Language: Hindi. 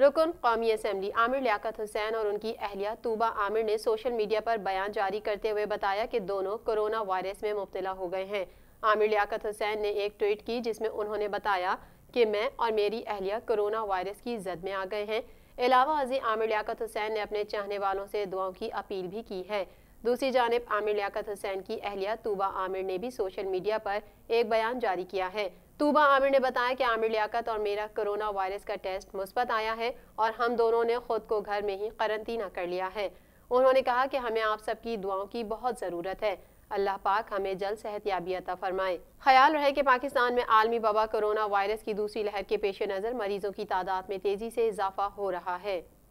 रुकन कौमी असम्बली आमिर लियात हुसैन और उनकी अहलिया तूबा आमिर ने सोशल मीडिया पर बयान जारी करते हुए बताया कि दोनों कोरोना वायरस में मुबतला हो गए हैं आमिर लियात हुसैन ने एक ट्वीट की जिसमें उन्होंने बताया कि मैं और मेरी अहलिया कोरोना वायरस की जद में आ गए हैं अलावा अजी आमिर लियात हुसैन ने अपने चाहने वालों से दुआओं की अपील भी की है दूसरी जानब आमिर लियात हुसैन की अहलिया तूबा आमिर ने भी सोशल मीडिया पर एक बयान जारी किया है तूबा आमिर ने बताया कि आमिर लियाकत और मेरा कोरोना वायरस का टेस्ट मुस्बत आया है और हम दोनों ने खुद को घर में ही करंतना कर लिया है उन्होंने कहा कि हमें आप सबकी दुआओं की बहुत ज़रूरत है अल्लाह पाक हमें जल्द सेहत याबी अता फरमाए ख्याल रहे कि पाकिस्तान में आलमी वबा कोरोना वायरस की दूसरी लहर के पेश नज़र मरीजों की तादाद में तेज़ी से इजाफा हो रहा है